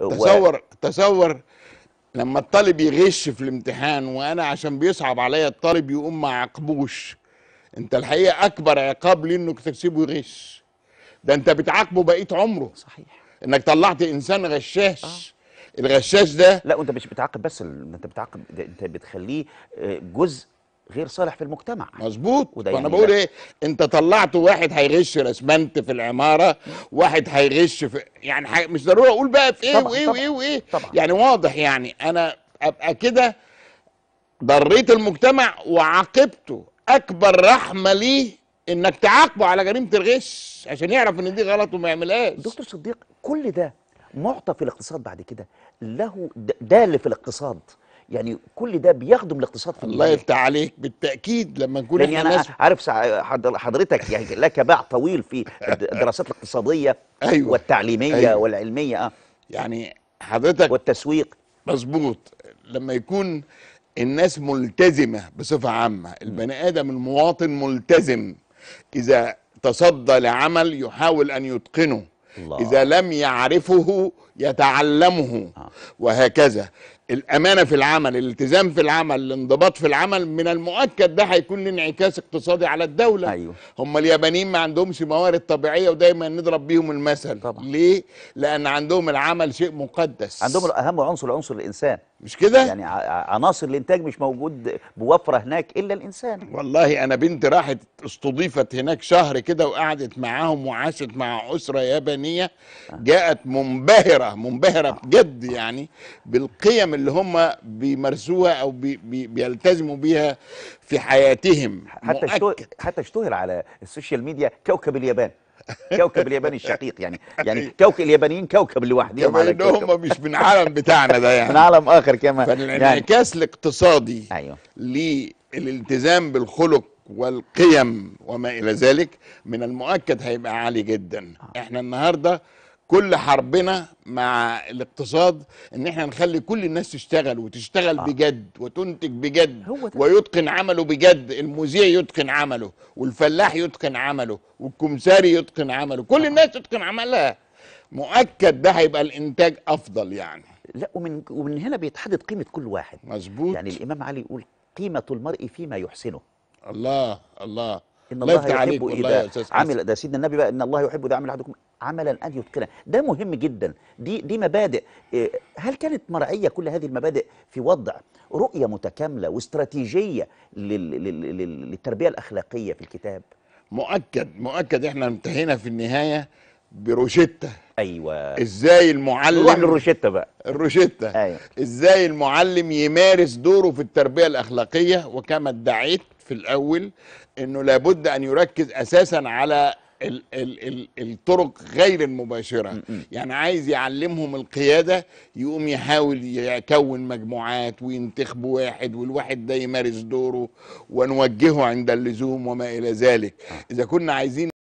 تصور و... تصور لما الطالب يغش في الامتحان وانا عشان بيصعب عليا الطالب يقوم ما عاقبوش انت الحقيقه اكبر عقاب ليه انك تسيبه يغش ده انت بتعاقبه بقيه عمره صحيح انك طلعت انسان غشاش آه. الغشاش ده لا وانت مش بتعاقب بس انت بتعاقب انت بتخليه آه، جزء غير صالح في المجتمع مظبوط يعني وانا يعني بقول ايه انت طلعت واحد هيغش الاسمنت في العماره واحد هيغش في يعني حي... مش ضروري اقول بقى في ايه طبعًا وايه وايه وايه يعني واضح يعني انا ابقى كده ضريت المجتمع وعاقبته اكبر رحمه ليه انك تعاقبه على جريمه الغش عشان يعرف ان دي غلط وما يعملهاش دكتور صديق كل ده معطى في الاقتصاد بعد كده له ده اللي في الاقتصاد يعني كل ده بيخدم الاقتصاد في الله يفتح عليك بالتاكيد لما نقول يعني انا ناس... عارف حضرتك يعني لك باع طويل في الدراسات الاقتصاديه أيوة. والتعليميه أيوة. والعلميه اه يعني حضرتك والتسويق مظبوط لما يكون الناس ملتزمه بصفه عامه البني ادم المواطن ملتزم اذا تصدى لعمل يحاول ان يتقنه الله. اذا لم يعرفه يتعلمه آه. وهكذا الامانه في العمل الالتزام في العمل الانضباط في العمل من المؤكد ده هيكون انعكاس اقتصادي على الدوله أيوه. هم اليابانيين ما عندهمش موارد طبيعيه ودايما نضرب بيهم المثل طبعا. ليه لان عندهم العمل شيء مقدس عندهم اهم عنصر عنصر الانسان مش كده يعني عناصر الانتاج مش موجود بوفره هناك الا الانسان والله انا بنت راحت استضيفت هناك شهر كده وقعدت معاهم وعاشت مع اسره يابانيه آه. جاءت منبهره منبهره بجد يعني بالقيم اللي هم بيمارسوها او بي بي بيلتزموا بيها في حياتهم حتى حتى اشتهر على السوشيال ميديا كوكب اليابان كوكب اليابان الشقيق يعني يعني كوكب اليابانيين كوكب لوحدهم على كوكب هم مش من عالم بتاعنا ده يعني من عالم اخر كمان فالانعكاس يعني. الاقتصادي ايوه للالتزام بالخلق والقيم وما الى ذلك من المؤكد هيبقى عالي جدا آه. احنا النهارده كل حربنا مع الاقتصاد ان احنا نخلي كل الناس تشتغل وتشتغل آه. بجد وتنتج بجد ويتقن عمله بجد المذيع يتقن عمله والفلاح يتقن عمله والكمساري يتقن عمله كل آه. الناس تتقن عملها مؤكد ده هيبقى الانتاج افضل يعني لا ومن ومن هنا بيتحدد قيمه كل واحد مظبوط يعني الامام علي يقول قيمه المرء فيما يحسنه الله الله ان الله يحب اذا عمل ده سيدنا النبي بقى ان الله يحب اذا عمل احدكم عملا ان يتقنه ده مهم جدا دي دي مبادئ إيه، هل كانت مرعيه كل هذه المبادئ في وضع رؤيه متكامله واستراتيجيه للتربيه الاخلاقيه في الكتاب مؤكد مؤكد احنا انتهينا في النهايه بروشيتا ايوه ازاي المعلم نروح للروشيتا بقى الروشيتا أيوة. ازاي المعلم يمارس دوره في التربيه الاخلاقيه وكما ادعيت في الاول انه لابد ان يركز اساسا على ال ال ال الطرق غير المباشرة م -م. يعني عايز يعلمهم القيادة يقوم يحاول يكون مجموعات وينتخب واحد والواحد ده يمارس دوره ونوجهه عند اللزوم وما إلى ذلك آه. إذا كنا عايزين